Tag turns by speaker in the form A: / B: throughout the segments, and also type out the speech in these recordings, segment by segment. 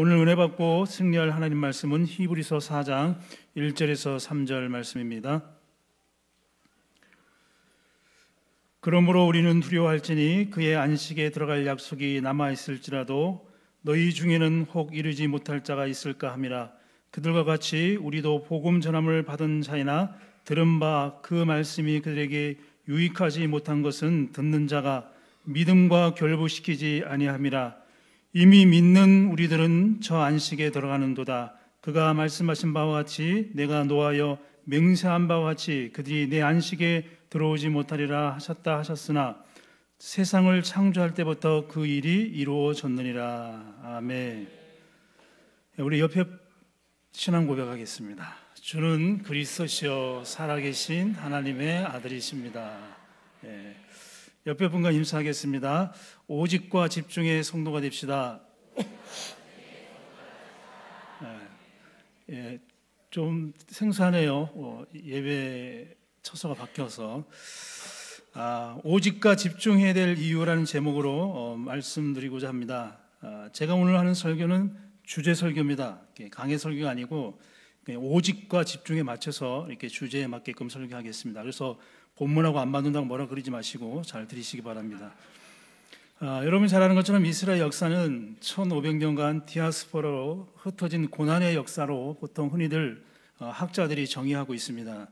A: 오늘 은혜 받고 승리할 하나님 말씀은 히브리서 4장 1절에서 3절 말씀입니다. 그러므로 우리는 두려워할지니 그의 안식에 들어갈 약속이 남아 있을지라도 너희 중에는 혹 이르지 못할 자가 있을까 함이라 그들과 같이 우리도 복음 전함을 받은 자이나 들은 바그 말씀이 그들에게 유익하지 못한 것은 듣는 자가 믿음과 결부시키지 아니함이라 이미 믿는 우리들은 저 안식에 들어가는도다. 그가 말씀하신 바와 같이 내가 노하여 맹세한 바와 같이 그들이 내 안식에 들어오지 못하리라 하셨다 하셨으나 세상을 창조할 때부터 그 일이 이루어졌느니라. 아멘. 네, 우리 옆에 신앙 고백하겠습니다. 주는 그리스도시요 살아계신 하나님의 아들이십니다. 예. 옆에 분과 임사하겠습니다. 오직과 집중의 성도가 됩시다. 네. 예, 좀 생소하네요. 어, 예배 처소가 바뀌어서 아, 오직과 집중해야 될 이유라는 제목으로 어, 말씀드리고자 합니다. 아, 제가 오늘 하는 설교는 주제 설교입니다. 강의 설교가 아니고 오직과 집중에 맞춰서 이렇게 주제에 맞게끔 설교하겠습니다. 그래서 본문하고 안 맞는다고 뭐라 그러지 마시고 잘 들으시기 바랍니다. 아, 여러분이 잘 아는 것처럼 이스라엘 역사는 1500년간 디아스포로 흩어진 고난의 역사로 보통 흔히들 어, 학자들이 정의하고 있습니다.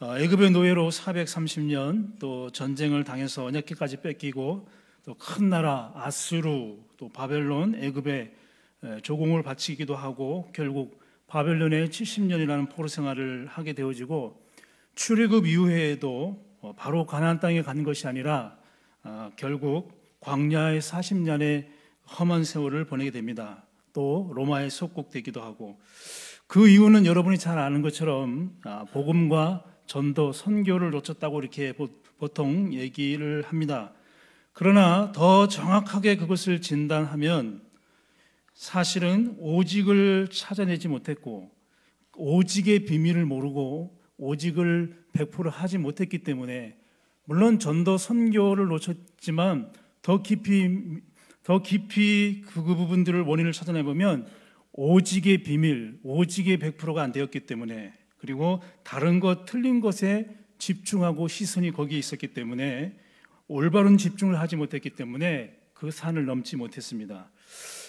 A: 어, 애굽의 노예로 430년 또 전쟁을 당해서 언약기까지 뺏기고 또 큰 나라 아수르 또 바벨론 애굽의 조공을 바치기도 하고 결국 바벨론의 70년이라는 포로 생활을 하게 되어지고 출애굽 이후에도 어, 바로 가나안 땅에 가는 것이 아니라 어, 결국 광야의 40년의 험한 세월을 보내게 됩니다. 또 로마에 속국되기도 하고 그 이유는 여러분이 잘 아는 것처럼 아, 복음과 전도, 선교를 놓쳤다고 이렇게 보통 얘기를 합니다. 그러나 더 정확하게 그것을 진단하면 사실은 오직을 찾아내지 못했고 오직의 비밀을 모르고 오직을 100% 하지 못했기 때문에 물론 전도 선교를 놓쳤지만 더 깊이 더 깊이 그, 그 부분들을 원인을 찾아내 보면 오직의 비밀, 오직의 100%가 안 되었기 때문에 그리고 다른 것 틀린 것에 집중하고 시선이 거기에 있었기 때문에 올바른 집중을 하지 못했기 때문에 그 산을 넘지 못했습니다.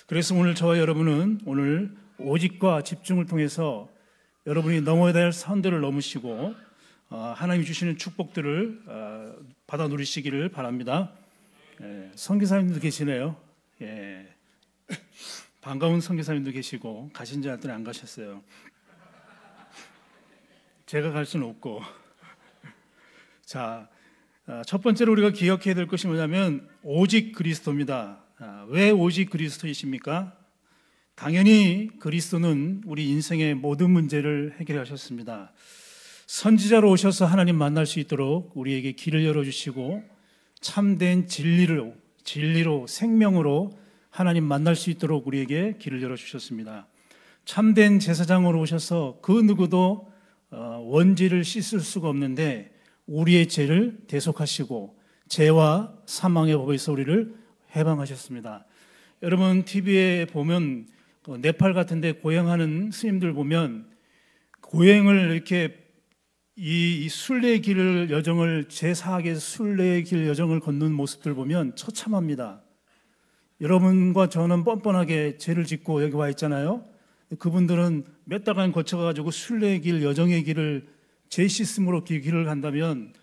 A: 그래서 오늘 저와 여러분은 오늘 오직과 집중을 통해서 여러분이 넘어야 될 선들을 넘으시고 어, 하나님이 주시는 축복들을 어, 받아 누리시기를 바랍니다. 성교사님도 예, 계시네요. 예. 반가운 성교사님도 계시고 가신 자들은 안 가셨어요. 제가 갈 수는 없고. 자, 어, 첫 번째로 우리가 기억해야 될 것이 뭐냐면 오직 그리스도입니다. 아, 왜 오직 그리스도이십니까? 당연히 그리스도는 우리 인생의 모든 문제를 해결하셨습니다. 선지자로 오셔서 하나님 만날 수 있도록 우리에게 길을 열어주시고 참된 진리로, 진리로, 생명으로 하나님 만날 수 있도록 우리에게 길을 열어주셨습니다. 참된 제사장으로 오셔서 그 누구도 어, 원죄를 씻을 수가 없는데 우리의 죄를 대속하시고 죄와 사망의 법에서 리를 해방하셨습니다. 여러분 TV에 보면 뭐 네팔 같은 데고향하는 스님들 보면 고행을 이렇게 이, 이 순례의 길을 여정을 제4학의 순례의 길 여정을 걷는 모습들 보면 처참합니다. 여러분과 저는 뻔뻔하게 죄를 짓고 여기 와 있잖아요. 그분들은 몇 달간 거쳐가지고 순례의 길, 여정의 길을 제 시스템으로 길을 간다면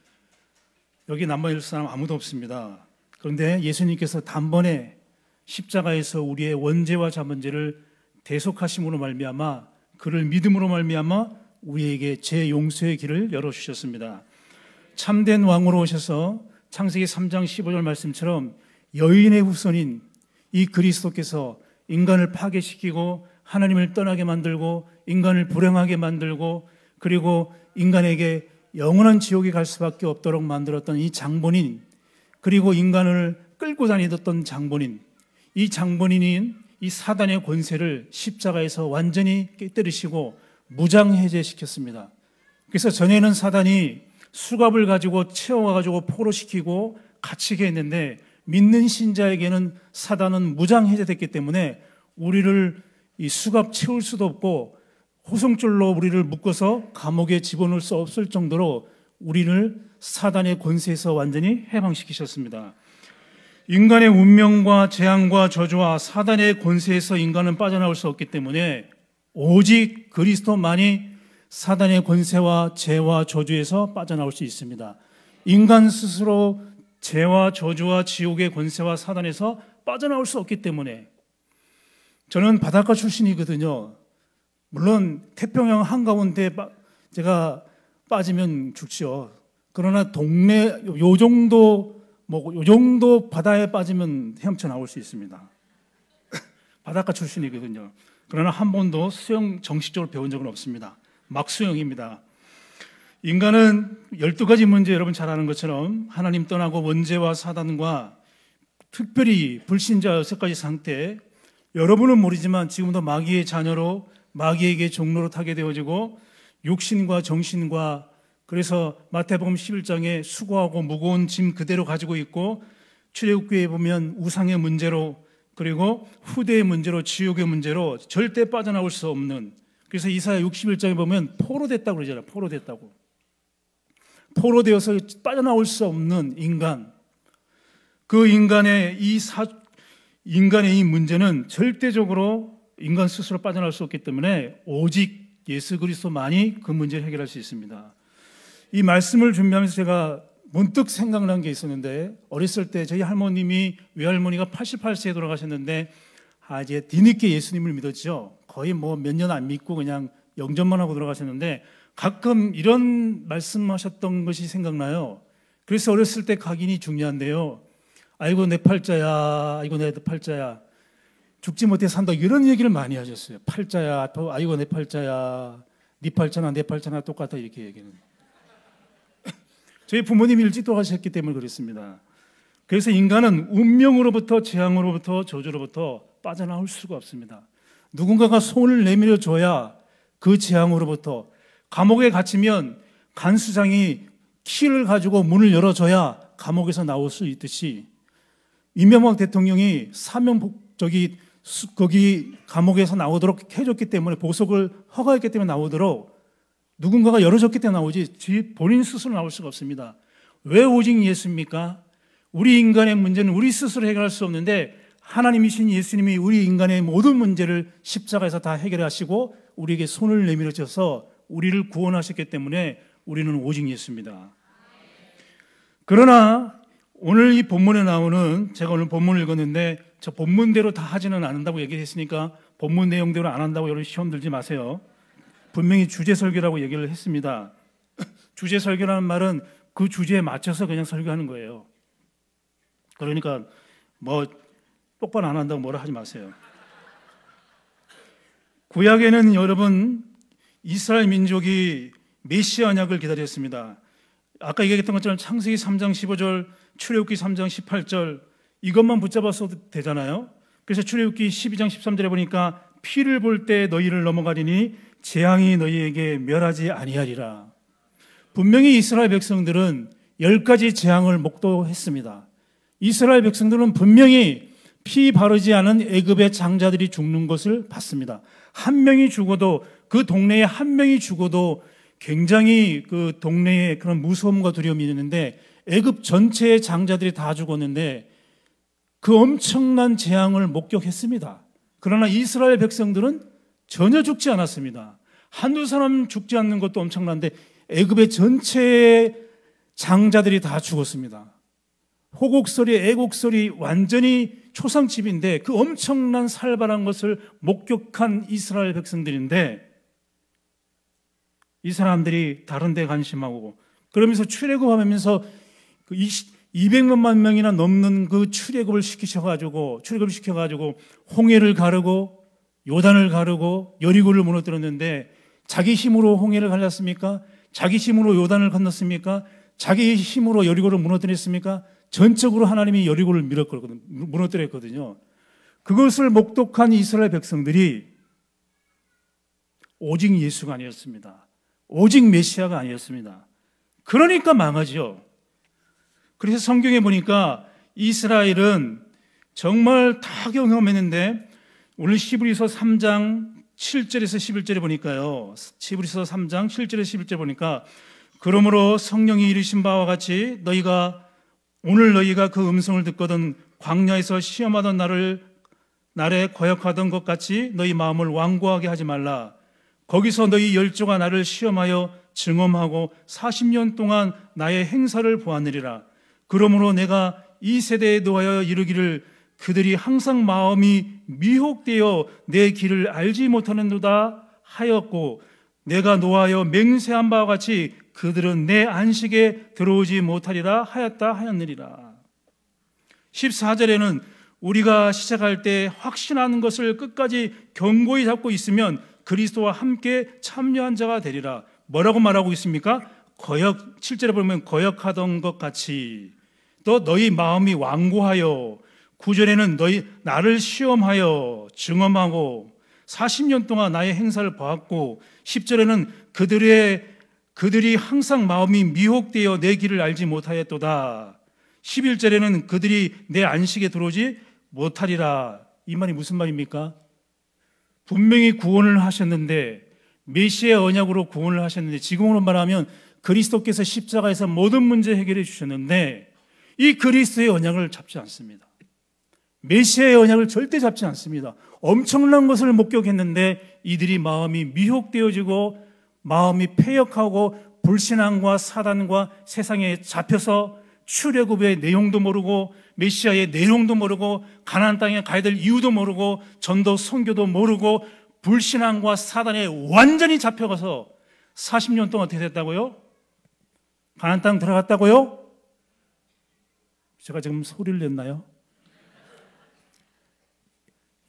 A: 여기 남아있을 사람 아무도 없습니다. 그런데 예수님께서 단번에 십자가에서 우리의 원죄와 자문죄를 대속하심으로 말미암아 그를 믿음으로 말미암아 우리에게 제 용서의 길을 열어 주셨습니다. 참된 왕으로 오셔서 창세기 3장 15절 말씀처럼 여인의 후손인 이 그리스도께서 인간을 파괴시키고 하나님을 떠나게 만들고 인간을 불행하게 만들고 그리고 인간에게 영원한 지옥에 갈 수밖에 없도록 만들었던 이 장본인 그리고 인간을 끌고 다니던 장본인 이 장본인인 이 사단의 권세를 십자가에서 완전히 깨뜨리시고 무장해제시켰습니다. 그래서 전에는 사단이 수갑을 가지고 채워가지고 포로시키고 갇히게 했는데 믿는 신자에게는 사단은 무장해제됐기 때문에 우리를 이 수갑 채울 수도 없고 호송줄로 우리를 묶어서 감옥에 집어넣을 수 없을 정도로 우리를 사단의 권세에서 완전히 해방시키셨습니다. 인간의 운명과 재앙과 저주와 사단의 권세에서 인간은 빠져나올 수 없기 때문에 오직 그리스도만이 사단의 권세와 재와 저주에서 빠져나올 수 있습니다. 인간 스스로 재와 저주와 지옥의 권세와 사단에서 빠져나올 수 없기 때문에 저는 바닷가 출신이거든요. 물론 태평양 한가운데 제가 빠지면 죽죠. 그러나 동네 요 정도 뭐요 정도 바다에 빠지면 헤엄쳐 나올 수 있습니다. 바닷가 출신이거든요. 그러나 한 번도 수영 정식적으로 배운 적은 없습니다. 막 수영입니다. 인간은 12가지 문제 여러분 잘 아는 것처럼 하나님 떠나고 원죄와 사단과 특별히 불신자 6가지 상태 여러분은 모르지만 지금도 마귀의 자녀로 마귀에게 종로로 타게 되어지고 육신과 정신과 그래서 마태복음 11장에 수고하고 무거운 짐 그대로 가지고 있고 출애굽기에 보면 우상의 문제로 그리고 후대의 문제로 지옥의 문제로 절대 빠져나올 수 없는 그래서 이사야 61장에 보면 포로됐다고 그러잖아요. 포로됐다고. 포로되어서 빠져나올 수 없는 인간. 그 인간의 이 사, 인간의 이 문제는 절대적으로 인간 스스로 빠져나올 수 없기 때문에 오직 예수 그리스도만이 그 문제를 해결할 수 있습니다. 이 말씀을 준비하면서 제가 문득 생각난 게 있었는데 어렸을 때 저희 할머님이 외할머니가 88세에 돌아가셨는데 아 이제 뒤늦게 예수님을 믿었죠. 거의 뭐 몇 년 안 믿고 그냥 영접만 하고 돌아가셨는데 가끔 이런 말씀하셨던 것이 생각나요. 그래서 어렸을 때 각인이 중요한데요. 아이고 내 팔자야, 아이고 내 팔자야. 죽지 못해 산다 이런 얘기를 많이 하셨어요. 팔자야, 아이고 내 팔자야, 네 팔자나 내 팔자나 똑같아 이렇게 얘기는. 저희 부모님이 일찍 돌아가셨기 때문에 그렇습니다. 그래서 인간은 운명으로부터 재앙으로부터 저주로부터 빠져나올 수가 없습니다. 누군가가 손을 내밀어 줘야 그 재앙으로부터 감옥에 갇히면 간수장이 키를 가지고 문을 열어줘야 감옥에서 나올 수 있듯이 이명박 대통령이 사면복적이 거기 감옥에서 나오도록 해줬기 때문에 보석을 허가했기 때문에 나오도록 누군가가 열어줬기 때문에 나오지 본인 스스로 나올 수가 없습니다. 왜 오직 예수입니까? 우리 인간의 문제는 우리 스스로 해결할 수 없는데 하나님이신 예수님이 우리 인간의 모든 문제를 십자가에서 다 해결하시고 우리에게 손을 내밀어 주셔서 우리를 구원하셨기 때문에 우리는 오직 예수입니다. 그러나 오늘 이 본문에 나오는 제가 오늘 본문을 읽었는데 저 본문대로 다 하지는 않는다고 얘기했으니까 본문 내용대로 안 한다고 여러분 시험 들지 마세요. 분명히 주제 설교라고 얘기를 했습니다. 주제 설교라는 말은 그 주제에 맞춰서 그냥 설교하는 거예요. 그러니까 뭐 똑바로 안 한다고 뭐라 하지 마세요. 구약에는 여러분 이스라엘 민족이 메시아 언약을 기다렸습니다. 아까 얘기했던 것처럼 창세기 3장 15절, 출애굽기 3장 18절 이것만 붙잡았어도 되잖아요. 그래서 출애굽기 12장 13절에 보니까 피를 볼 때 너희를 넘어가리니 재앙이 너희에게 멸하지 아니하리라. 분명히 이스라엘 백성들은 열 가지 재앙을 목도했습니다. 이스라엘 백성들은 분명히 피 바르지 않은 애굽의 장자들이 죽는 것을 봤습니다. 한 명이 죽어도 그 동네에 한 명이 죽어도 굉장히 그 동네에 그런 무서움과 두려움이 있는데 애굽 전체의 장자들이 다 죽었는데 그 엄청난 재앙을 목격했습니다. 그러나 이스라엘 백성들은 전혀 죽지 않았습니다. 한두 사람 죽지 않는 것도 엄청난데 애굽의 전체의 장자들이 다 죽었습니다. 호곡소리, 애곡소리 완전히 초상집인데 그 엄청난 살벌한 것을 목격한 이스라엘 백성들인데 이 사람들이 다른 데 관심하고 그러면서 출애굽하면서 그 200만 명이나 넘는 그 출애굽을 시키셔 가지고 출애굽 시켜 가지고 홍해를 가르고 요단을 가르고 여리고를 무너뜨렸는데 자기 힘으로 홍해를 갈랐습니까? 자기 힘으로 요단을 건넜습니까? 자기 힘으로 여리고를 무너뜨렸습니까? 전적으로 하나님이 여리고를 밀었거든, 무너뜨렸거든요. 그것을 목독한 이스라엘 백성들이 오직 예수가 아니었습니다. 오직 메시아가 아니었습니다. 그러니까 망하지요. 그래서 성경에 보니까 이스라엘은 정말 다 경험했는데 오늘 시브리서 3장 7절에서 11절에 보니까요. 시브리서 3장 7절에서 11절 에 보니까 그러므로 성령이 이르신 바와 같이 너희가 오늘 너희가 그 음성을 듣거든 광야에서 시험하던 나를 날에 거역하던 것 같이 너희 마음을 완고하게 하지 말라. 거기서 너희 열조가 나를 시험하여 증험하고 40년 동안 나의 행사를 보았느리라 그러므로 내가 이 세대에 놓아여 이르기를 그들이 항상 마음이 미혹되어 내 길을 알지 못하는도다 하였고 내가 노하여 맹세한 바와 같이 그들은 내 안식에 들어오지 못하리라 하였다 하였느니라. 14절에는 우리가 시작할 때 확신하는 것을 끝까지 견고히 잡고 있으면 그리스도와 함께 참여한 자가 되리라. 뭐라고 말하고 있습니까? 거역 7절에 보면 거역하던 것 같이 또 너희 마음이 완고하여 9절에는 너희 나를 시험하여 증험하고 40년 동안 나의 행사를 보았고 10절에는 그들의 그들이 항상 마음이 미혹되어 내 길을 알지 못하였도다. 11절에는 그들이 내 안식에 들어오지 못하리라. 이 말이 무슨 말입니까? 분명히 구원을 하셨는데 메시의 언약으로 구원을 하셨는데 지금으로 말하면 그리스도께서 십자가에서 모든 문제 해결해 주셨는데 이 그리스도의 언약을 잡지 않습니다. 메시아의 언약을 절대 잡지 않습니다. 엄청난 것을 목격했는데 이들이 마음이 미혹되어지고 마음이 폐역하고 불신앙과 사단과 세상에 잡혀서 출애굽의 내용도 모르고 메시아의 내용도 모르고 가나안 땅에 가야 될 이유도 모르고 전도 선교도 모르고 불신앙과 사단에 완전히 잡혀가서 40년 동안 어떻게 됐다고요? 가나안 땅 들어갔다고요? 제가 지금 소리를 냈나요?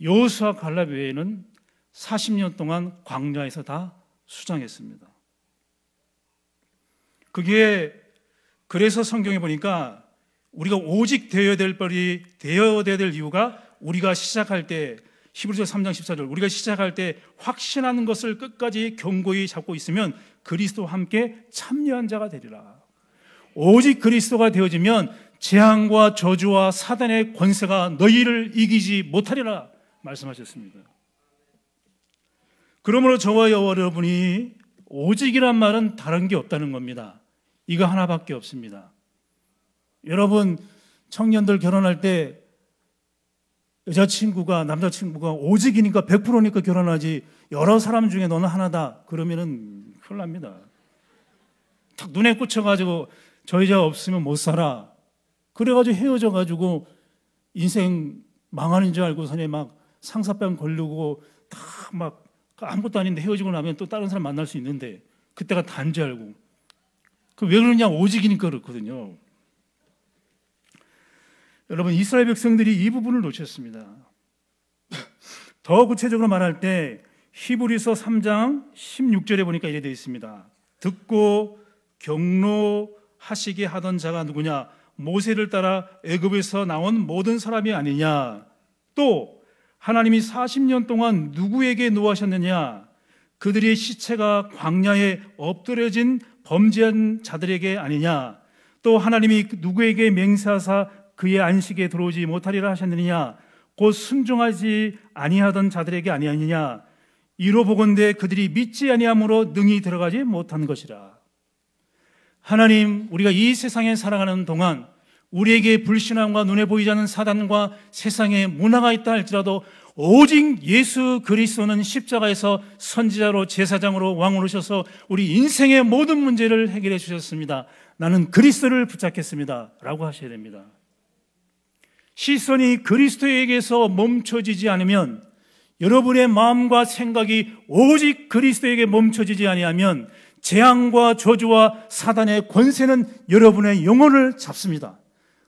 A: 요수와 갈렙 외에는 40년 동안 광야에서 다 수장했습니다. 그게 그래서 성경에 보니까 우리가 오직 되어야 될 벌이 되어야 될 이유가 우리가 시작할 때 히브리서 3장 14절 우리가 시작할 때 확신하는 것을 끝까지 견고히 잡고 있으면 그리스도와 함께 참여한 자가 되리라. 오직 그리스도가 되어지면 재앙과 저주와 사단의 권세가 너희를 이기지 못하리라. 말씀하셨습니다. 그러므로 저와 여러분이 오직이란 말은 다른 게 없다는 겁니다. 이거 하나밖에 없습니다. 여러분 청년들 결혼할 때 여자친구가 남자친구가 오직이니까 100%니까 결혼하지 여러 사람 중에 너는 하나다 그러면은 큰일 납니다. 딱 눈에 꽂혀가지고 저 여자 없으면 못 살아. 그래가지고 헤어져가지고 인생 망하는 줄 알고 선에 막 상사병 걸리고 다 막 아무것도 아닌데 헤어지고 나면 또 다른 사람 만날 수 있는데 그때가 단줄 알고 그 왜 그러냐 오직이니까 그렇거든요. 여러분 이스라엘 백성들이 이 부분을 놓쳤습니다. 더 구체적으로 말할 때 히브리서 3장 16절에 보니까 이래 되어 있습니다. 듣고 경로하시게 하던 자가 누구냐? 모세를 따라 애굽에서 나온 모든 사람이 아니냐? 또 하나님이 40년 동안 누구에게 노하셨느냐? 그들의 시체가 광야에 엎드려진 범죄한 자들에게 아니냐? 또 하나님이 누구에게 맹세하사 그의 안식에 들어오지 못하리라 하셨느냐? 곧 순종하지 아니하던 자들에게 아니하느냐? 이로 보건대 그들이 믿지 아니함으로 능히 들어가지 못한 것이라. 하나님, 우리가 이 세상에 살아가는 동안 우리에게 불신함과 눈에 보이지 않는 사단과 세상에 문화가 있다 할지라도 오직 예수 그리스도는 십자가에서 선지자로 제사장으로 왕으로 오셔서 우리 인생의 모든 문제를 해결해 주셨습니다. 나는 그리스도를 붙잡겠습니다. 라고 하셔야 됩니다. 시선이 그리스도에게서 멈춰지지 않으면 여러분의 마음과 생각이 오직 그리스도에게 멈춰지지 아니하면 재앙과 저주와 사단의 권세는 여러분의 영혼을 잡습니다.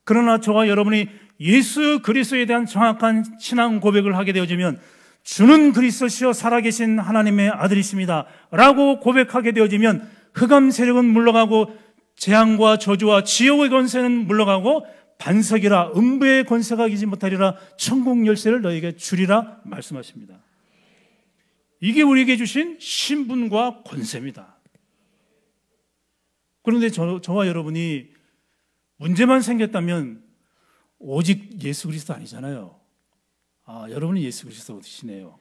A: 그러나 저와 여러분이 예수 그리스도에 대한 정확한 신앙 고백을 하게 되어지면 주는 그리스도시여 살아계신 하나님의 아들이십니다. 라고 고백하게 되어지면 흑암 세력은 물러가고 재앙과 저주와 지옥의 권세는 물러가고 반석이라 음부의 권세가 이지 못하리라 천국 열쇠를 너에게 주리라 말씀하십니다. 이게 우리에게 주신 신분과 권세입니다. 그런데 저, 저와 여러분이 문제만 생겼다면 오직 예수 그리스도 아니잖아요. 아, 여러분이 예수 그리스도시네요.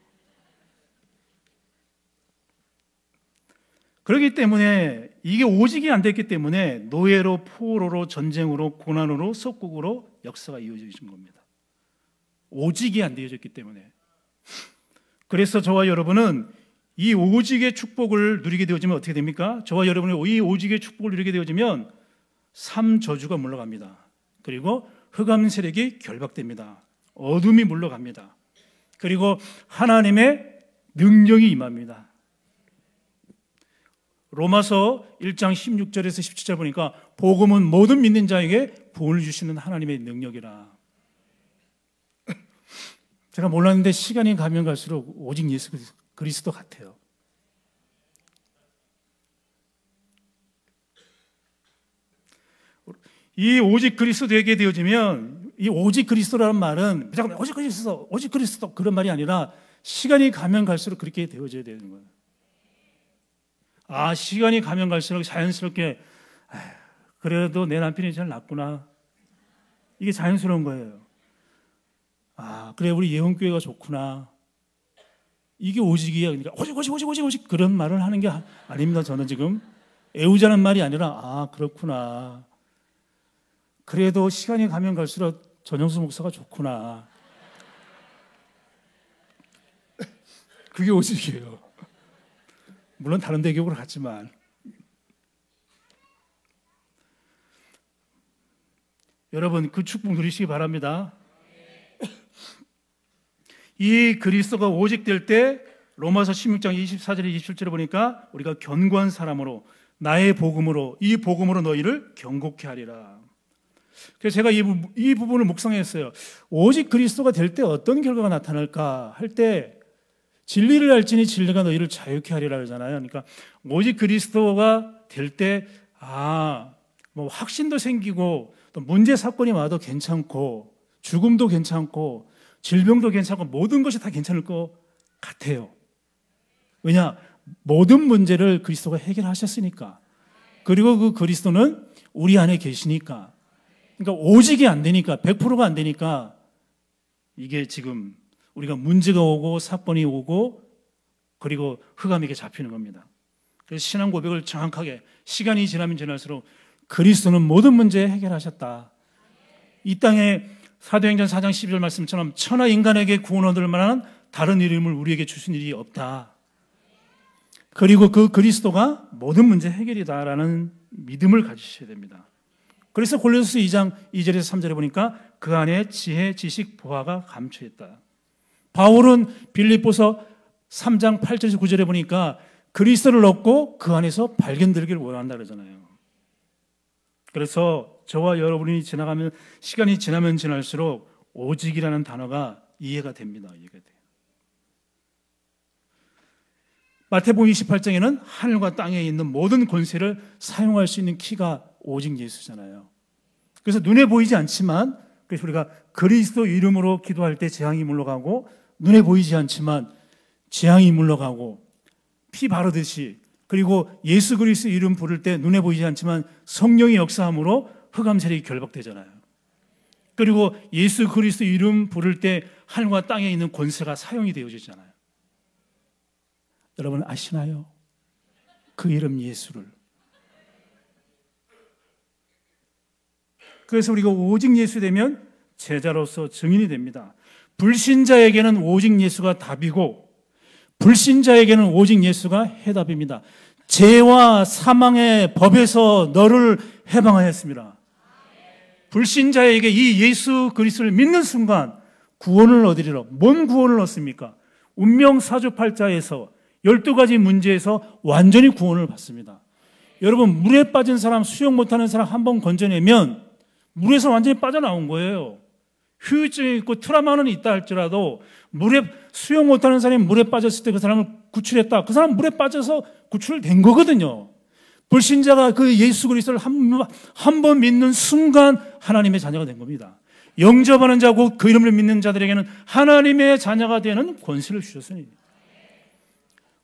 A: 그렇기 때문에 이게 오직이 안 됐기 때문에 노예로 포로로 전쟁으로 고난으로 속국으로 역사가 이어지 겁니다. 오직이 안 되어졌기 때문에 그래서 저와 여러분은 이 오직의 축복을 누리게 되어지면 어떻게 됩니까? 저와 여러분이 이 오직의 축복을 누리게 되어지면 삼저주가 물러갑니다. 그리고 흑암 세력이 결박됩니다. 어둠이 물러갑니다. 그리고 하나님의 능력이 임합니다. 로마서 1장 16절에서 17절 보니까 복음은 모든 믿는 자에게 복을 주시는 하나님의 능력이라. 제가 몰랐는데 시간이 가면 갈수록 오직 예수 그리스도 같아요. 이 오직 그리스도되게 되어지면 이 오직 그리스도라는 말은 무조건 오직 그리스도, 오직 그리스도 그런 말이 아니라 시간이 가면 갈수록 그렇게 되어져야 되는 거예요. 아, 시간이 가면 갈수록 자연스럽게 아휴, 그래도 내 남편이 제일 낫구나. 이게 자연스러운 거예요. 아, 그래 우리 예언교회가 좋구나. 이게 오직이야. 그러니까 오직 오직 오직 오직 오직 그런 말을 하는 게 아닙니다. 저는 지금 애우자는 말이 아니라 아, 그렇구나. 그래도 시간이 가면 갈수록 전영수 목사가 좋구나. 그게 오직이에요. 물론 다른 대교로 갔지만 여러분 그 축복 누리시기 바랍니다. 이 그리스도가 오직 될 때 로마서 16장 24절에 27절에 보니까 우리가 견고한 사람으로 나의 복음으로 이 복음으로 너희를 경고케 하리라. 그래서 제가 이, 이 부분을 묵상했어요. 오직 그리스도가 될 때 어떤 결과가 나타날까 할 때 진리를 알지니 진리가 너희를 자유케 하리라 하잖아요. 그러니까 오직 그리스도가 될 때 아, 뭐 확신도 생기고 또 문제 사건이 와도 괜찮고 죽음도 괜찮고 질병도 괜찮고 모든 것이 다 괜찮을 것 같아요. 왜냐? 모든 문제를 그리스도가 해결하셨으니까. 그리고 그 그리스도는 우리 안에 계시니까. 그러니까 오직이 안 되니까 100%가 안 되니까 이게 지금 우리가 문제가 오고 사건이 오고 그리고 흑암에게 잡히는 겁니다. 그래서 신앙 고백을 정확하게 시간이 지나면 지날수록 그리스도는 모든 문제 해결하셨다. 이 땅에 사도행전 4장 12절 말씀처럼 천하 인간에게 구원 얻을 만한 다른 이름을 우리에게 주신 일이 없다. 그리고 그 그리스도가 모든 문제 해결이다라는 믿음을 가지셔야 됩니다. 그래서 골로새 2장 2절에서 3절에 보니까 그 안에 지혜, 지식, 보화가 감춰 있다. 바울은 빌립보서 3장 8절에서 9절에 보니까 그리스도를 얻고 그 안에서 발견되기를 원한다 그러잖아요. 그래서 저와 여러분이 지나가면 시간이 지나면 지날수록 오직이라는 단어가 이해가 됩니다. 이해가 돼요. 마태복음 28장에는 하늘과 땅에 있는 모든 권세를 사용할 수 있는 키가 오직 예수잖아요. 그래서 눈에 보이지 않지만 그래서 우리가 그리스도 이름으로 기도할 때 재앙이 물러가고 눈에 보이지 않지만 재앙이 물러가고 피 바르듯이 그리고 예수 그리스도 이름 부를 때 눈에 보이지 않지만 성령의 역사함으로 흑암 세력이 결박되잖아요. 그리고 예수 그리스도 이름 부를 때 하늘과 땅에 있는 권세가 사용이 되어지잖아요. 여러분 아시나요? 그 이름 예수를 그래서 우리가 오직 예수 되면 제자로서 증인이 됩니다. 불신자에게는 오직 예수가 답이고 불신자에게는 오직 예수가 해답입니다. 죄와 사망의 법에서 너를 해방하였습니다. 불신자에게 이 예수 그리스도를 믿는 순간 구원을 얻으리라. 뭔 구원을 얻습니까? 운명 사주팔자에서 12가지 문제에서 완전히 구원을 받습니다. 여러분 물에 빠진 사람 수영 못하는 사람 한 번 건져내면 물에서 완전히 빠져나온 거예요. 휴유증이 있고 트라마는 있다 할지라도 물에 수영 못하는 사람이 물에 빠졌을 때 그 사람을 구출했다. 그 사람 물에 빠져서 구출된 거거든요. 불신자가 그 예수 그리스도를 한 번 믿는 순간 하나님의 자녀가 된 겁니다. 영접하는 자고 그 이름을 믿는 자들에게는 하나님의 자녀가 되는 권세를 주셨으니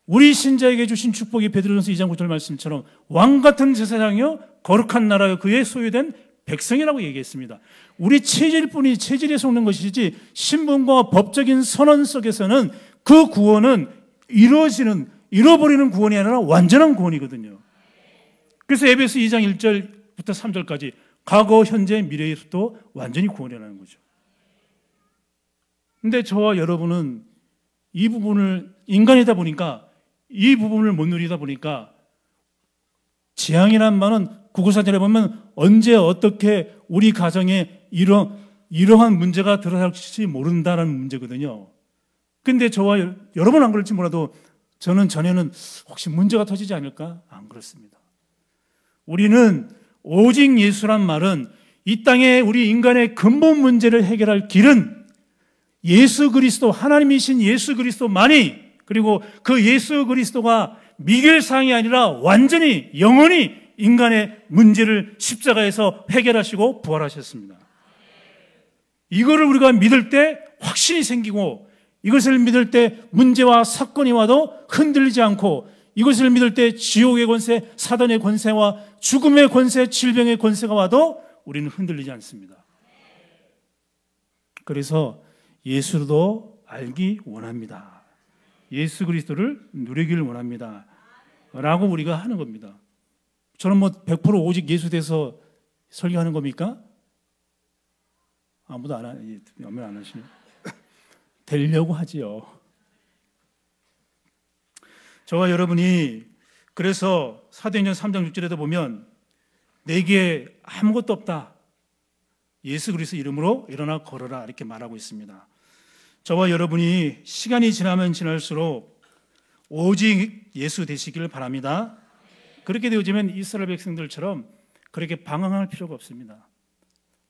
A: 우리 신자에게 주신 축복이 베드로전서 2장 9절 말씀처럼 왕 같은 제사장이요 거룩한 나라요 그의 소유된 백성이라고 얘기했습니다. 우리 체질뿐이 체질에 속는 것이지 신분과 법적인 선언 속에서는 그 구원은 이루어지는 잃어버리는 구원이 아니라 완전한 구원이거든요. 그래서 에베소 2장 1절부터 3절까지 과거, 현재, 미래에서도 완전히 구원이라는 거죠. 근데 저와 여러분은 이 부분을 인간이다 보니까 이 부분을 못 누리다 보니까 재앙이란 말은 구구사절에 보면 언제 어떻게 우리 가정에 이러, 이러한 문제가 들어갈지 모른다는 문제거든요. 근데 저와 여러 분안 그럴지 몰라도 저는 전에는 혹시 문제가 터지지 않을까? 안 그렇습니다. 우리는 오직 예수란 말은 이 땅에 우리 인간의 근본 문제를 해결할 길은 예수 그리스도, 하나님이신 예수 그리스도만이 그리고 그 예수 그리스도가 미결상이 아니라 완전히 영원히 인간의 문제를 십자가에서 해결하시고 부활하셨습니다. 이거를 우리가 믿을 때 확신이 생기고 이것을 믿을 때 문제와 사건이 와도 흔들리지 않고 이것을 믿을 때 지옥의 권세, 사단의 권세와 죽음의 권세, 질병의 권세가 와도 우리는 흔들리지 않습니다. 그래서 예수도 알기 원합니다. 예수 그리스도를 누리기 원합니다. 라고 우리가 하는 겁니다. 저는 뭐 100% 오직 예수 돼서 설교하는 겁니까? 아무도 안 하, 연면 안 하시네. 되려고 하지요. 저와 여러분이 그래서 사도행전 3장 6절에도 보면 내게 아무것도 없다. 예수 그리스 이름으로 일어나 걸어라 이렇게 말하고 있습니다. 저와 여러분이 시간이 지나면 지날수록 오직 예수 되시기를 바랍니다. 그렇게 되어지면 이스라엘 백성들처럼 그렇게 방황할 필요가 없습니다.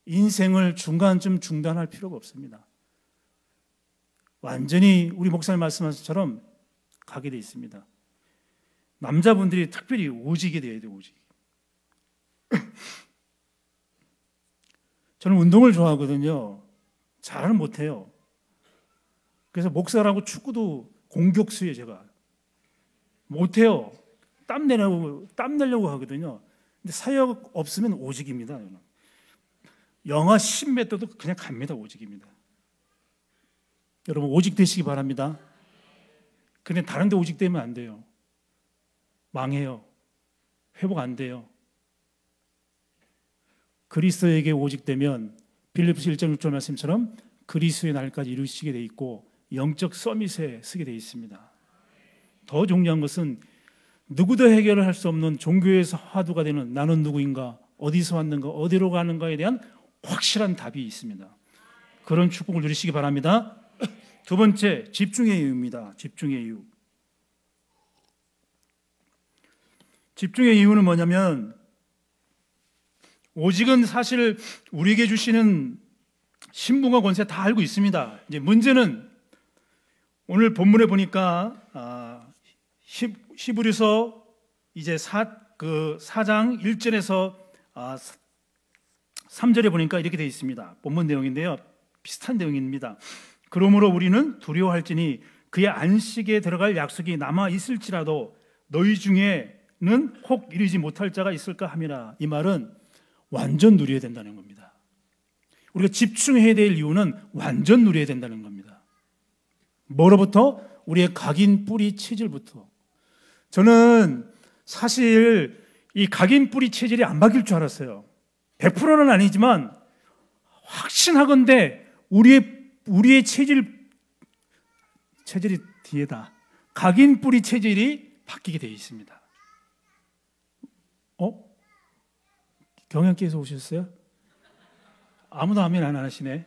A: 인생을 중간쯤 중단할 필요가 없습니다. 완전히 우리 목사님 말씀하신처럼 가게 돼 있습니다. 남자분들이 특별히 오직이 되어야 돼요, 오직. 저는 운동을 좋아하거든요. 잘은 못해요. 그래서 목사라고 축구도 공격수예 제가. 못해요. 땀 내려고 땀 내려고 하거든요. 근데 사역 없으면 오직입니다. 영하 10몇 도도 그냥 갑니다. 오직입니다. 여러분 오직 되시기 바랍니다. 근데 다른 데 오직 되면 안 돼요. 망해요. 회복 안 돼요. 그리스도에게 오직 되면 빌립스 1.6절 말씀처럼 그리스도의 날까지 이루시게 돼 있고 영적 서밋에 쓰게 돼 있습니다. 더 중요한 것은 누구도 해결할수 없는 종교에서 화두가 되는 나는 누구인가, 어디서 왔는가, 어디로 가는가에 대한 확실한 답이 있습니다. 그런 축복을 누리시기 바랍니다. 두 번째, 집중의 이유입니다. 집중의 이유. 집중의 이유는 뭐냐면, 오직은 사실 우리에게 주시는 신분과 권세 다 알고 있습니다. 이제 문제는 오늘 본문에 보니까 아, 히브리서 이제 사, 그 4장 1절에서 3절에 아, 보니까 이렇게 되어 있습니다. 본문 내용인데요. 비슷한 내용입니다. 그러므로 우리는 두려워할지니 그의 안식에 들어갈 약속이 남아 있을지라도 너희 중에는 혹 이르지 못할 자가 있을까 함이라. 이 말은 완전 누려야 된다는 겁니다. 우리가 집중해야 될 이유는 완전 누려야 된다는 겁니다. 뭐로부터? 우리의 각인 뿌리 체질부터 저는 사실 이 각인 뿌리 체질이 안 바뀔 줄 알았어요. 100%는 아니지만 확신하건데 우리의 우리의 체질 체질이 뒤에다 각인 뿌리 체질이 바뀌게 되어 있습니다. 어? 경영계에서 오셨어요? 아무도 아멘 안 하시네.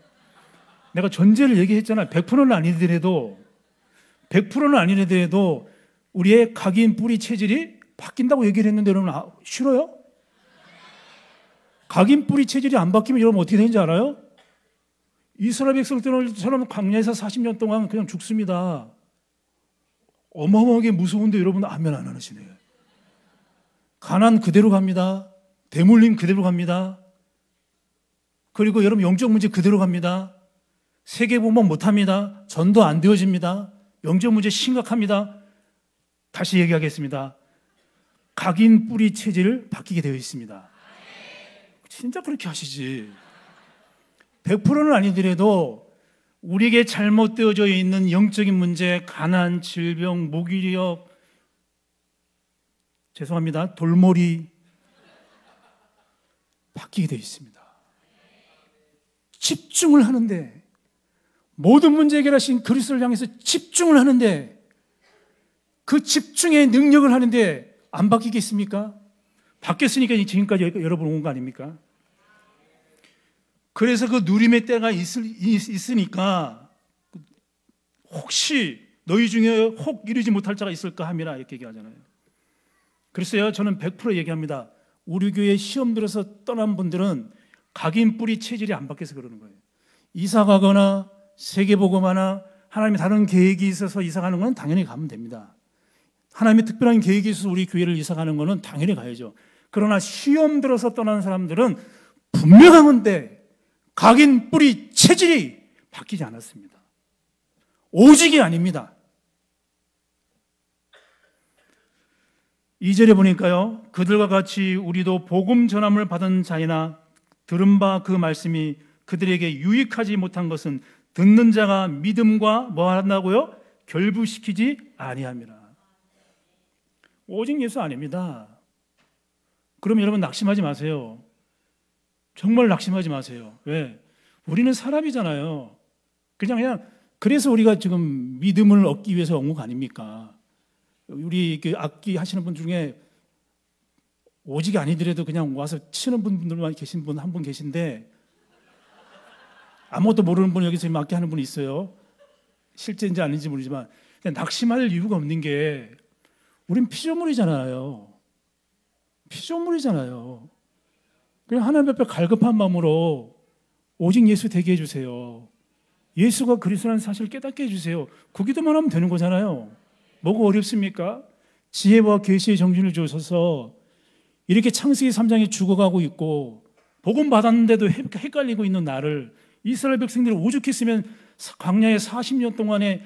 A: 내가 존재를 얘기했잖아. 100%는 아니더라도 100%는 아니더라도 우리의 각인 뿌리 체질이 바뀐다고 얘기를 했는데 여러분 아, 싫어요? 각인 뿌리 체질이 안 바뀌면 여러분 어떻게 되는지 알아요? 이스라엘 백성들처럼 광야에서 40년 동안 그냥 죽습니다. 어마어마하게 무서운데 여러분 아멘 안 하시네요. 가난 그대로 갑니다. 대물림 그대로 갑니다. 그리고 여러분 영적 문제 그대로 갑니다. 세계 보면 못합니다. 전도 안 되어집니다. 영적 문제 심각합니다. 다시 얘기하겠습니다. 각인 뿌리 체질을 바뀌게 되어 있습니다. 진짜 그렇게 하시지. 100%는 아니더라도 우리에게 잘못되어져 있는 영적인 문제, 가난, 질병, 무기력, 죄송합니다. 돌머리 바뀌게 되어 있습니다. 집중을 하는데 모든 문제 해결하신 그리스도를 향해서 집중을 하는데 그 집중의 능력을 하는데 안 바뀌겠습니까? 바뀌었으니까 지금까지 여러분 온 거 아닙니까? 그래서 그 누림의 때가 있을, 있으니까 혹시 너희 중에 혹 이루지 못할 자가 있을까 함이라 이렇게 얘기하잖아요. 글쎄요, 저는 100% 얘기합니다. 우리 교회 시험 들어서 떠난 분들은 각인 뿌리 체질이 안 바뀌어서 그러는 거예요. 이사 가거나 세계보고마나 하나님의 다른 계획이 있어서 이사 가는 건 당연히 가면 됩니다. 하나님의 특별한 계획이 있어서 우리 교회를 이사가는 것은 당연히 가야죠. 그러나 시험 들어서 떠난 사람들은 분명한 건데 각인 뿌리 체질이 바뀌지 않았습니다. 오직이 아닙니다. 2절에 보니까요. 그들과 같이 우리도 복음 전함을 받은 자이나 들은 바 그 말씀이 그들에게 유익하지 못한 것은 듣는 자가 믿음과 뭐 한다고요? 결부시키지 아니합니다. 오직 예수 아닙니다. 그럼 여러분 낙심하지 마세요. 정말 낙심하지 마세요. 왜? 우리는 사람이잖아요. 그냥 그냥 그래서 우리가 지금 믿음을 얻기 위해서 온 거 아닙니까? 우리 그 악기 하시는 분 중에 오직 아니더라도 그냥 와서 치는 분들만 계신 분 한 분 계신데 아무것도 모르는 분 여기서 악기 하는 분 있어요. 실제인지 아닌지 모르지만 낙심할 이유가 없는 게 우린 피조물이잖아요. 피조물이잖아요. 그냥 하나님 앞에 갈급한 마음으로 오직 예수 되게 해주세요. 예수가 그리스도라는 사실을 깨닫게 해주세요. 그 기도만 하면 되는 거잖아요. 뭐가 어렵습니까? 지혜와 계시의 정신을 주셔서 이렇게 창세기 3장에 죽어가고 있고 복음 받았는데도 헷갈리고 있는 나를 이스라엘 백성들을 오죽했으면 광야에 40년 동안에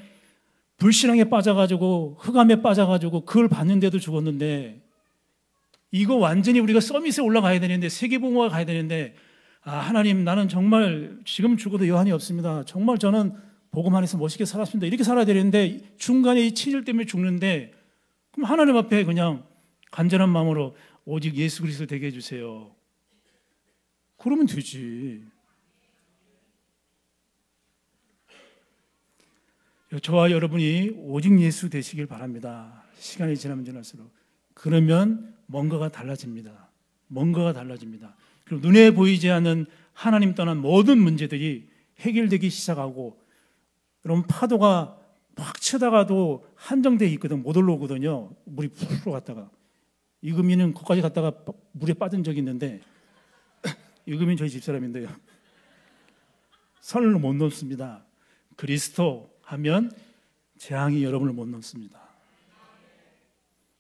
A: 불신앙에 빠져가지고 흑암에 빠져가지고 그걸 봤는데도 죽었는데 이거 완전히 우리가 서밋에 올라가야 되는데 세계봉화가 가야 되는데 아 하나님 나는 정말 지금 죽어도 여한이 없습니다. 정말 저는 복음 안에서 멋있게 살았습니다. 이렇게 살아야 되는데 중간에 이 체질 때문에 죽는데 그럼 하나님 앞에 그냥 간절한 마음으로 오직 예수 그리스도 되게 해주세요. 그러면 되지. 저와 여러분이 오직 예수 되시길 바랍니다. 시간이 지나면 지날수록 그러면 뭔가가 달라집니다. 뭔가가 달라집니다. 그리고 눈에 보이지 않는 하나님 떠난 모든 문제들이 해결되기 시작하고 여러분 파도가 팍 치다가도 한정돼 있거든 못 올라오거든요. 물이 푹 갔다가 이금희는 거기까지 갔다가 물에 빠진 적이 있는데 이금희 저희 집사람인데요. 선을 못 넘습니다. 그리스도 하면 재앙이 여러분을 못 넘습니다.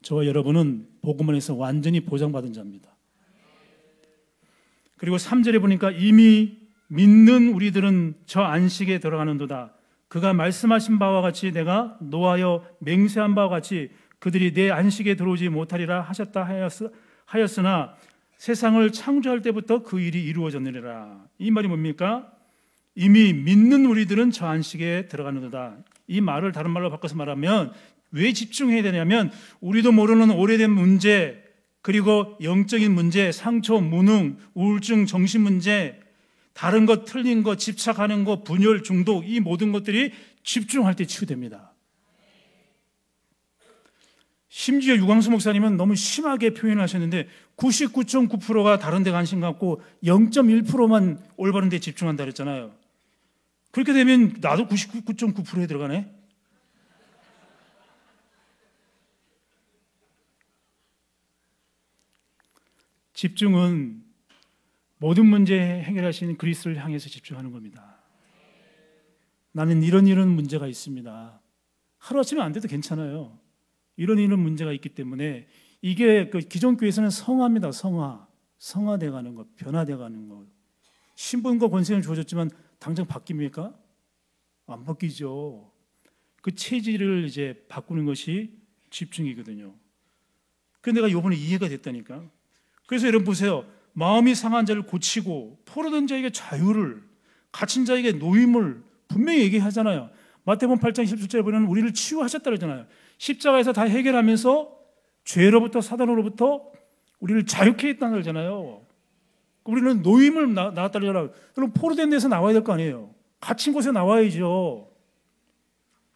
A: 저와 여러분은 복음 안에서 완전히 보장받은 자입니다. 그리고 3절에 보니까 이미 믿는 우리들은 저 안식에 들어가는도다. 그가 말씀하신 바와 같이 내가 노하여 맹세한 바와 같이 그들이 내 안식에 들어오지 못하리라 하셨다 하였으나 세상을 창조할 때부터 그 일이 이루어졌느니라. 이 말이 뭡니까? 이미 믿는 우리들은 저 안식에 들어가는도다. 이 말을 다른 말로 바꿔서 말하면 왜 집중해야 되냐면 우리도 모르는 오래된 문제 그리고 영적인 문제, 상처, 무능, 우울증, 정신 문제, 다른 것, 틀린 것, 집착하는 것, 분열, 중독 이 모든 것들이 집중할 때 치유됩니다. 심지어 유광수 목사님은 너무 심하게 표현을 하셨는데 99.9%가 다른 데 관심 갖고 0.1%만 올바른 데 집중한다 그랬잖아요. 그렇게 되면 나도 99.9%에 들어가네. 집중은 모든 문제 해결하시는 그리스를 향해서 집중하는 겁니다. 나는 이런 이런 문제가 있습니다. 하루아침에 안 돼도 괜찮아요. 이런 이런 문제가 있기 때문에 이게 그 기존 교회에서는 성화입니다. 성화. 성화돼가는 것, 변화돼가는 것. 신분과 권세는 주어졌지만 당장 바뀝니까? 안 바뀌죠. 그 체질을 이제 바꾸는 것이 집중이거든요. 그래 내가 요번에 이해가 됐다니까. 그래서 여러분 보세요. 마음이 상한 자를 고치고 포로된 자에게 자유를 갇힌 자에게 노임을 분명히 얘기하잖아요. 마태복음 8장 17절에 보면 우리를 치유하셨다 그러잖아요. 십자가에서 다 해결하면서 죄로부터 사단으로부터 우리를 자유케 했다는 거잖아요. 우리는 노임을 나, 왔다고 하잖아. 여러분, 포로된 데서 나와야 될 거 아니에요. 갇힌 곳에 나와야죠.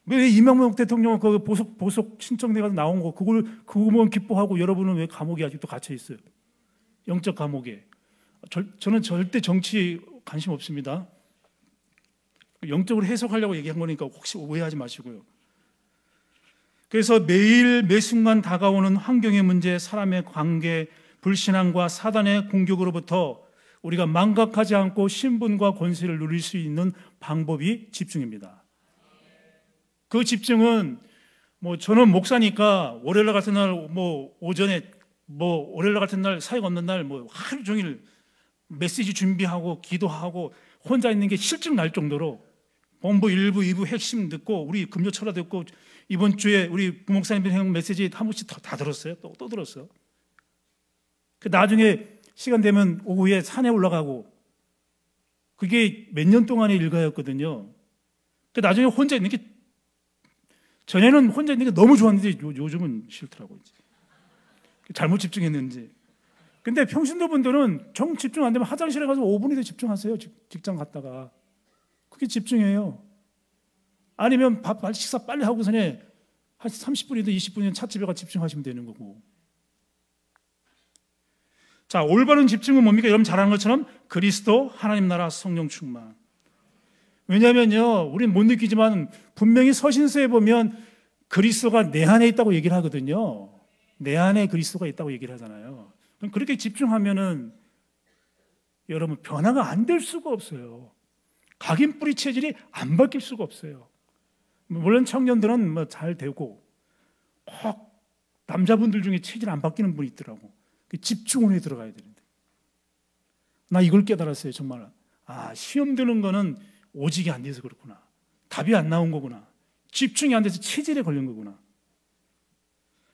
A: 왜 이명박 대통령은 그 보석, 보석 신청돼가 나온 거, 그걸, 그거만 기뻐하고 여러분은 왜 감옥에 아직도 갇혀 있어요? 영적 감옥에. 절, 저는 절대 정치 관심 없습니다. 영적으로 해석하려고 얘기한 거니까 혹시 오해하지 마시고요. 그래서 매일 매 순간 다가오는 환경의 문제, 사람의 관계, 불신앙과 사단의 공격으로부터 우리가 망각하지 않고 신분과 권세를 누릴 수 있는 방법이 집중입니다. 그 집중은 뭐 저는 목사니까 월요일 같은 날 뭐 오전에 뭐 월요일 같은 날 사역 없는 날 뭐 하루 종일 메시지 준비하고 기도하고 혼자 있는 게 실증 날 정도로 본부 1부, 2부 핵심 듣고 우리 금요 철화 듣고 이번 주에 우리 부목사님들 형 메시지 한 번씩 다, 다 들었어요. 또, 또 들었어요. 그 나중에 시간 되면 오후에 산에 올라가고 그게 몇 년 동안의 일과였거든요. 그 나중에 혼자 있는 게 전에는 혼자 있는 게 너무 좋았는데 요, 즘은 싫더라고요. 잘못 집중했는지. 근데 평신도 분들은 정 집중 안 되면 화장실에 가서 5분이도 집중하세요. 직장 갔다가. 그게 집중해요. 아니면 밥 식사 빨리 하고 전에 한 30분이든 20분이든 찻집에 가 집중하시면 되는 거고. 자, 올바른 집중은 뭡니까? 여러분 잘 아는 것처럼 그리스도, 하나님 나라, 성령 충만. 왜냐면요, 우린 못 느끼지만 분명히 서신서에 보면 그리스도가 내 안에 있다고 얘기를 하거든요. 내 안에 그리스도가 있다고 얘기를 하잖아요. 그럼 그렇게 집중하면은 여러분 변화가 안 될 수가 없어요. 각인 뿌리 체질이 안 바뀔 수가 없어요. 물론 청년들은 뭐 잘 되고 꼭 남자분들 중에 체질 안 바뀌는 분이 있더라고. 그 집중원에 들어가야 되는데. 나 이걸 깨달았어요, 정말. 아, 시험 드는 거는 오직이 안 돼서 그렇구나. 답이 안 나온 거구나. 집중이 안 돼서 체질에 걸린 거구나.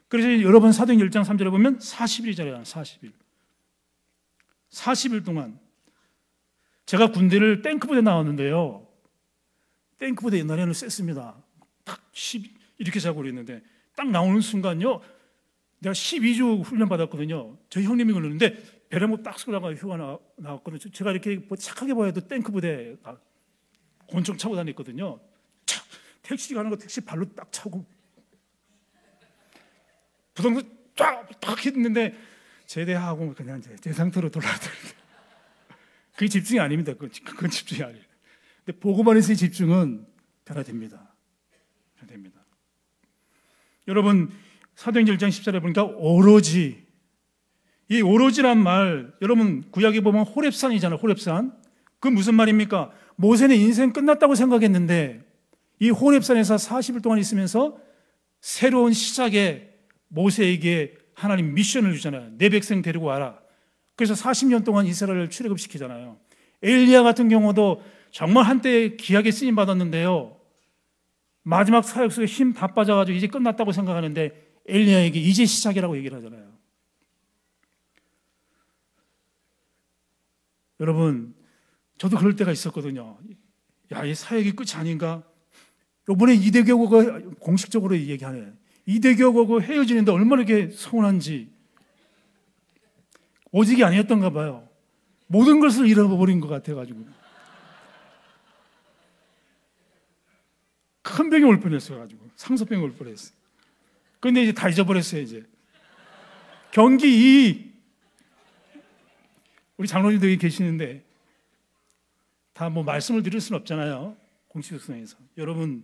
A: 그래서 여러분 사도행 1장 3절에 보면 40일이잖아요, 40일. 40일 동안 제가 군대를 탱크부대 나왔는데요. 탱크부대 옛날에는 셌습니다. 딱 10, 이렇게 자고 그랬는데 딱 나오는 순간요. 내가 12주 훈련 받았거든요. 저희 형님이 그러는데 베레모 딱 쓰고 나가 휴가 나, 나왔거든요. 제가 이렇게 뭐 착하게 봐도 야 탱크 부대 권총 차고 다녔거든요. 차, 택시 가는 거 택시 발로 딱 차고 부동산 쫙 딱 했는데 제대하고 그냥 이제 제 상태로 돌아왔더니 그게 집중이 아닙니다. 그건, 집중이 아니에요. 근데 보고만 있을 집중은 변화됩니다. 변화됩니다. 여러분 사도행전 1장 14절에 보니까 오로지 이 오로지란 말 여러분 구약에 보면 호랩산이잖아요. 호랩산. 그 무슨 말입니까? 모세는 인생 끝났다고 생각했는데 이 호랩산에서 40일 동안 있으면서 새로운 시작에 모세에게 하나님 미션을 주잖아요. 내 백성 데리고 와라. 그래서 40년 동안 이스라엘을 출애굽시키잖아요. 엘리야 같은 경우도 정말 한때 기약에 쓰임 받았는데요. 마지막 사역 속에 힘 다 빠져가지고 이제 끝났다고 생각하는데 엘리야에게 이제 시작이라고 얘기를 하잖아요. 여러분, 저도 그럴 때가 있었거든요. 야, 이 사역이 끝이 아닌가? 요번에 이대교가 공식적으로 얘기하네. 이대교하고 헤어지는데 얼마나 이렇게 서운한지. 오직이 아니었던가 봐요. 모든 것을 잃어버린 것 같아가지고. 큰 병이 올 뻔했어가지고. 상소병이 올 뻔했어요. 근데 이제 다 잊어버렸어요, 이제. 경기 2. 우리 장로님도 여기 계시는데 다 뭐 말씀을 드릴 수는 없잖아요. 공식 적성에서. 여러분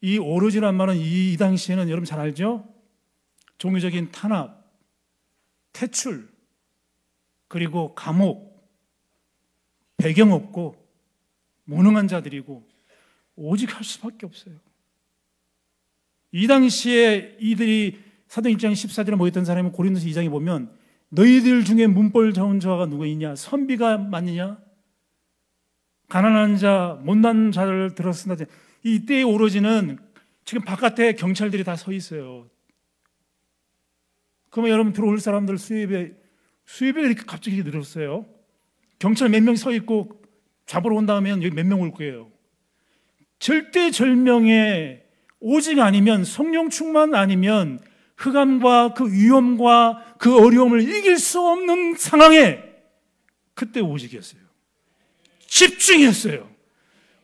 A: 이 오로지란 말은 이, 이 당시에는 여러분 잘 알죠? 종교적인 탄압, 퇴출, 그리고 감옥, 배경 없고 무능한 자들이고 오직 할 수밖에 없어요. 이 당시에 이들이 사도행 1장 14절에 모였던 사람이 고린도서 2장에 보면 너희들 중에 문벌 좋은 자가 누구 있냐? 선비가 맞느냐? 가난한 자, 못난 자를 들었으나 이때의 오로지는 지금 바깥에 경찰들이 다 서 있어요. 그러면 여러분 들어올 사람들 수입에 수입에 이렇게 갑자기 늘었어요. 경찰 몇 명 서 있고 잡으러 온다면 여기 몇 명 올 거예요. 절대절명의 오직 아니면 성령 충만 아니면 흑암과 그 위험과 그 어려움을 이길 수 없는 상황에 그때 오직이었어요. 집중이었어요.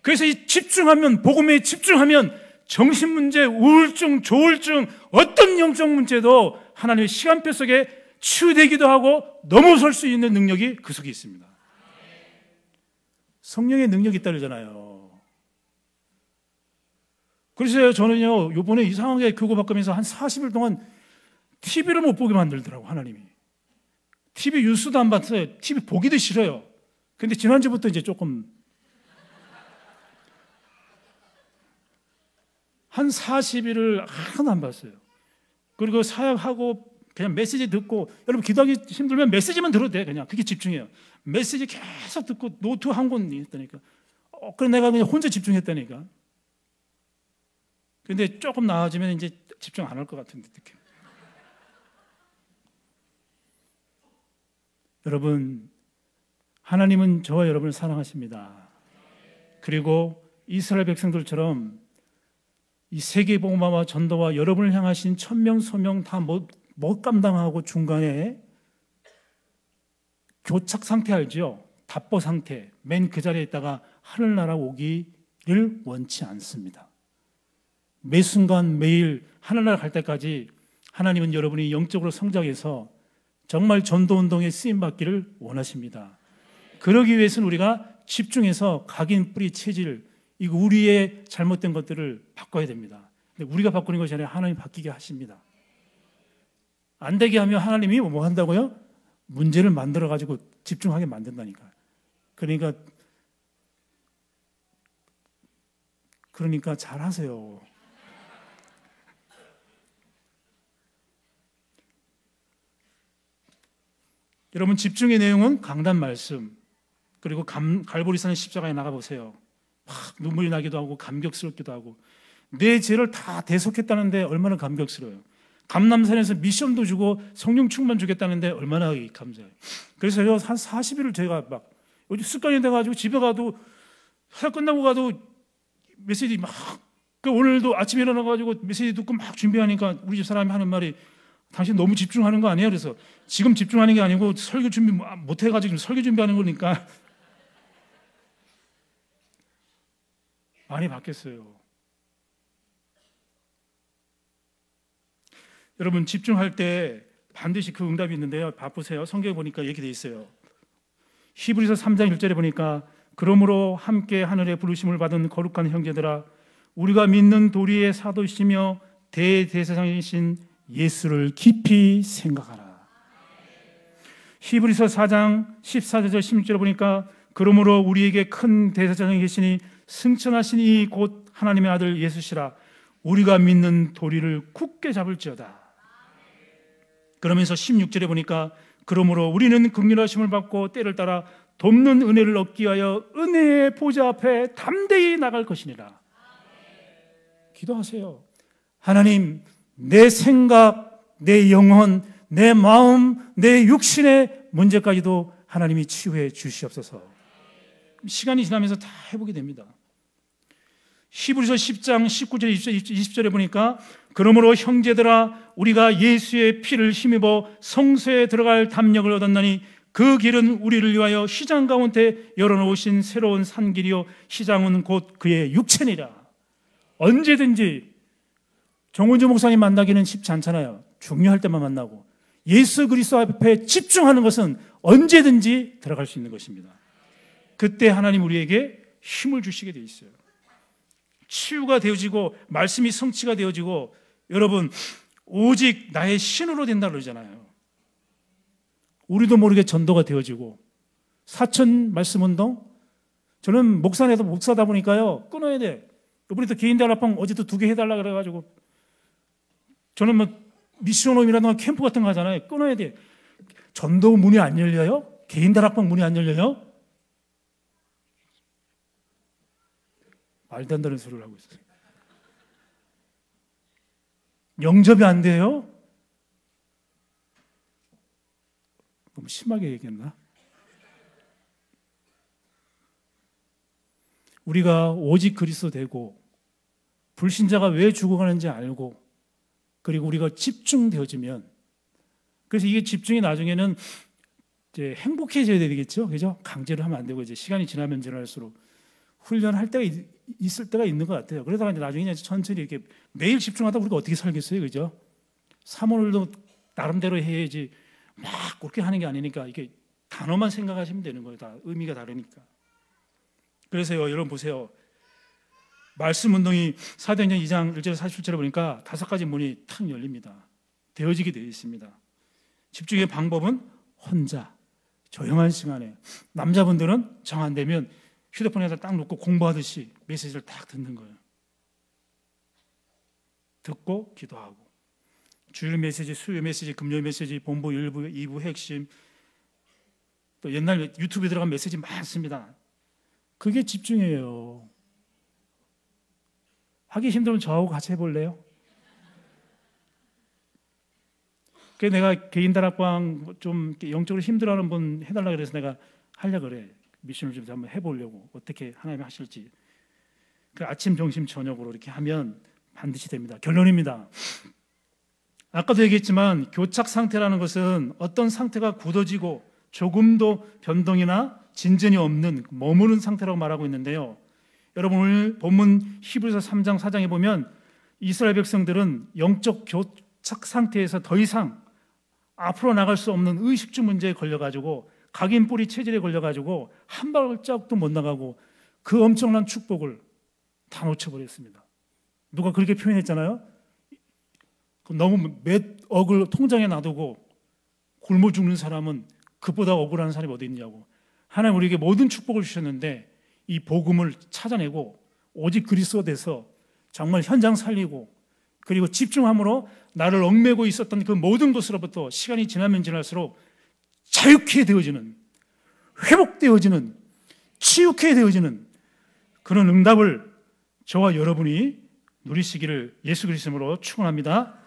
A: 그래서 이 집중하면 복음에 집중하면 정신 문제, 우울증, 조울증 어떤 영적 문제도 하나님의 시간표 속에 치유되기도 하고 넘어설 수 있는 능력이 그 속에 있습니다. 성령의 능력이 따르잖아요. 그래서 저는요, 요번에 이상하게 교구바꾸면서 한 40일 동안 TV를 못 보게 만들더라고, 하나님이. TV 뉴스도 안 봤어요. TV 보기도 싫어요. 근데 지난주부터 이제 조금 한 40일을 하나도 안 봤어요. 그리고 사역하고 그냥 메시지 듣고 여러분 기도하기 힘들면 메시지만 들어도 돼 그냥 그게 집중해요. 메시지 계속 듣고 노트 한권 있다니까. 어, 그래 내가 그냥 혼자 집중했다니까. 근데 조금 나아지면 이제 집중 안 할 것 같은 느낌. 여러분, 하나님은 저와 여러분을 사랑하십니다. 그리고 이스라엘 백성들처럼 이 세계 복음화와 전도와 여러분을 향하신 천명 소명 다못 감당하고 중간에 교착 상태 알죠? 답보 상태, 맨 그 자리에 있다가 하늘나라 오기를 원치 않습니다. 매 순간 매일 하늘나라 갈 때까지 하나님은 여러분이 영적으로 성장해서 정말 전도 운동에 쓰임 받기를 원하십니다. 그러기 위해서는 우리가 집중해서 각인 뿌리 체질 이 우리의 잘못된 것들을 바꿔야 됩니다. 근데 우리가 바꾸는 것이 아니라 하나님 바뀌게 하십니다. 안 되게 하면 하나님이 뭐 한다고요? 문제를 만들어 가지고 집중하게 만든다니까. 그러니까 그러니까 잘 하세요. 여러분 집중의 내용은 강단 말씀 그리고 감, 갈보리산의 십자가에 나가 보세요. 막 눈물이 나기도 하고 감격스럽기도 하고 내 죄를 다 대속했다는데 얼마나 감격스러워요. 감남산에서 미션도 주고 성령 충만 주겠다는데 얼마나 감사해요. 그래서 한 40일을 제가 막 요즘 습관이 돼가지고 집에 가도 하 끝나고 가도 메시지 막 그 오늘도 아침에 일어나가지고 메시지 듣고 막 준비하니까 우리 집 사람이 하는 말이 당신 너무 집중하는 거아니에요 그래서 지금 집중하는 게 아니고 설교 준비 뭐, 아, 못 해가지고 설교 준비하는 거니까 많이 바뀌었어요. 여러분 집중할 때 반드시 그 응답이 있는데요. 바쁘세요. 성경에 보니까 이렇게 돼 있어요. 히브리서 3장 1절에 보니까 그러므로 함께 하늘의 부르심을 받은 거룩한 형제들아 우리가 믿는 도리의 사도시며 대대사장이신 예수를 깊이 생각하라. 히브리서 4장 14절 16절 보니까 그러므로 우리에게 큰 대사장이 계시니 승천하신 이곧 하나님의 아들 예수시라 우리가 믿는 도리를 굳게 잡을지어다. 그러면서 16절에 보니까 그러므로 우리는 극렬하심을 받고 때를 따라 돕는 은혜를 얻기 하여 은혜의 보좌 앞에 담대히 나갈 것이니라. 기도하세요. 하나님, 내 생각, 내 영혼, 내 마음, 내 육신의 문제까지도 하나님이 치유해 주시옵소서. 시간이 지나면서 다 해보게 됩니다. 히브리서 10장 19절 20절에 보니까 그러므로 형제들아 우리가 예수의 피를 힘입어 성소에 들어갈 담력을 얻었나니 그 길은 우리를 위하여 시장 가운데 열어놓으신 새로운 산길이요 시장은 곧 그의 육체니라. 언제든지 정은주 목사님 만나기는 쉽지 않잖아요. 중요할 때만 만나고 예수 그리스도 앞에 집중하는 것은 언제든지 들어갈 수 있는 것입니다. 그때 하나님 우리에게 힘을 주시게 돼 있어요. 치유가 되어지고 말씀이 성취가 되어지고 여러분 오직 나의 신으로 된다 그러잖아요. 우리도 모르게 전도가 되어지고 사천 말씀 운동 저는 목사에서 목사다 보니까요 끊어야 돼. 이번에 또 개인 대화방 어제도 두 개 해달라 그래가지고 저는 뭐 미션홈이라든가 캠프 같은 거 하잖아요. 끊어야 돼. 전도 문이 안 열려요? 개인 다락방 문이 안 열려요? 말도 안 되는 소리를 하고 있어요. 영접이 안 돼요? 너무 심하게 얘기했나? 우리가 오직 그리스도 되고 불신자가 왜 죽어가는지 알고 그리고 우리가 집중되어지면 그래서 이게 집중이 나중에는 이제 행복해져야 되겠죠. 그죠? 강제로 하면 안 되고 이제 시간이 지나면 지날수록 훈련할 때가 있, 있을 때가 있는 것 같아요. 그러다가 이제 나중에 이제 천천히 이렇게 매일 집중하다 우리가 어떻게 살겠어요. 그죠? 사물도 나름대로 해야지 막 그렇게 하는 게 아니니까 이게 단어만 생각하시면 되는 거예요. 다 의미가 다르니까. 그래서요, 여러분 보세요. 말씀 운동이 사도행전 2장 1절 47절을 보니까 다섯 가지 문이 탁 열립니다. 되어지게 되어 있습니다. 집중의 방법은 혼자 조용한 시간에 남자분들은 정 안 되면 휴대폰에다 딱 놓고 공부하듯이 메시지를 딱 듣는 거예요. 듣고 기도하고 주일 메시지, 수요 메시지, 금요 메시지, 본부 일부, 2부 핵심 또 옛날 유튜브에 들어간 메시지 많습니다. 그게 집중이에요. 하기 힘들면 저하고 같이 해볼래요? 그 내가 개인 다락방 좀 영적으로 힘들어하는 분 해달라 그래서 내가 하려 그래 미션을 좀 한번 해보려고 어떻게 하나님이 하실지 그 아침 점심 저녁으로 이렇게 하면 반드시 됩니다. 결론입니다. 아까도 얘기했지만 교착 상태라는 것은 어떤 상태가 굳어지고 조금도 변동이나 진전이 없는 머무는 상태라고 말하고 있는데요. 여러분 오늘 본문 히브리서 3장 4장에 보면 이스라엘 백성들은 영적 교착 상태에서 더 이상 앞으로 나갈 수 없는 의식주 문제에 걸려 가지고 각인 뿌리 체질에 걸려 가지고 한 발짝도 못 나가고 그 엄청난 축복을 다 놓쳐 버렸습니다. 누가 그렇게 표현했잖아요. 그 너무 몇 억을 통장에 놔두고 굶어 죽는 사람은 그보다 억울한 사람이 어디 있냐고. 하나님 우리에게 모든 축복을 주셨는데 이 복음을 찾아내고 오직 그리스도 돼서 정말 현장 살리고 그리고 집중함으로 나를 얽매고 있었던 그 모든 것으로부터 시간이 지나면 지날수록 자유케 되어지는 회복되어지는 치유케 되어지는 그런 응답을 저와 여러분이 누리시기를 예수 그리스도로 축원합니다.